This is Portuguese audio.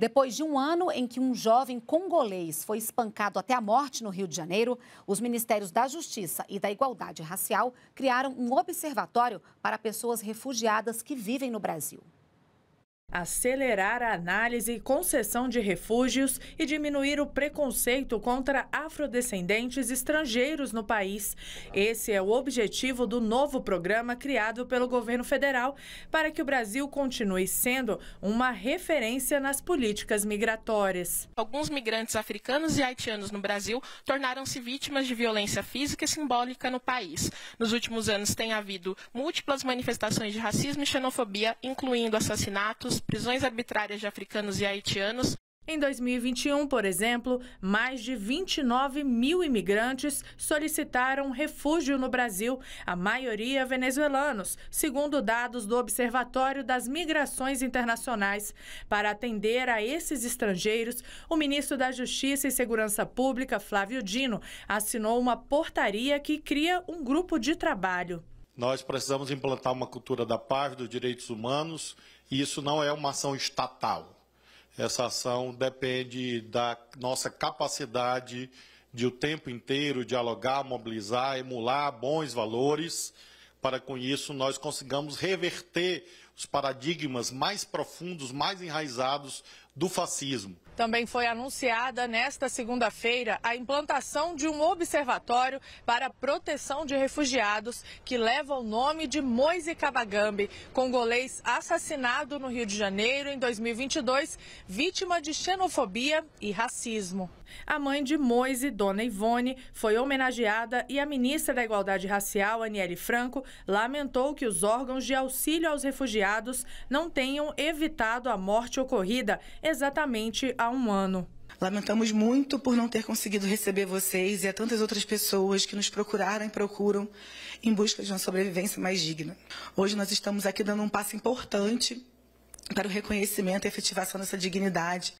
Depois de um ano em que um jovem congolês foi espancado até a morte no Rio de Janeiro, os Ministérios da Justiça e da Igualdade Racial criaram um observatório para pessoas refugiadas que vivem no Brasil acelerar a análise e concessão de refúgios e diminuir o preconceito contra afrodescendentes estrangeiros no país. Esse é o objetivo do novo programa criado pelo governo federal para que o Brasil continue sendo uma referência nas políticas migratórias. Alguns migrantes africanos e haitianos no Brasil tornaram-se vítimas de violência física e simbólica no país. Nos últimos anos tem havido múltiplas manifestações de racismo e xenofobia, incluindo assassinatos, prisões arbitrárias de africanos e haitianos. Em 2021, por exemplo, mais de 29 mil imigrantes solicitaram refúgio no Brasil, a maioria venezuelanos, segundo dados do Observatório das Migrações Internacionais. Para atender a esses estrangeiros, o ministro da Justiça e Segurança Pública, Flávio Dino, assinou uma portaria que cria um grupo de trabalho. Nós precisamos implantar uma cultura da paz, dos direitos humanos, e isso não é uma ação estatal. Essa ação depende da nossa capacidade de o tempo inteiro dialogar, mobilizar, emular bons valores para com isso nós consigamos reverter os paradigmas mais profundos, mais enraizados do fascismo. Também foi anunciada nesta segunda-feira a implantação de um observatório para a proteção de refugiados que leva o nome de Moise Kabagambi, congolês assassinado no Rio de Janeiro em 2022, vítima de xenofobia e racismo. A mãe de Moise, Dona Ivone, foi homenageada e a ministra da Igualdade Racial, Aniele Franco, lamentou que os órgãos de auxílio aos refugiados não tenham evitado a morte ocorrida exatamente há um ano. Lamentamos muito por não ter conseguido receber vocês e a tantas outras pessoas que nos procuraram e procuram em busca de uma sobrevivência mais digna. Hoje nós estamos aqui dando um passo importante para o reconhecimento e efetivação dessa dignidade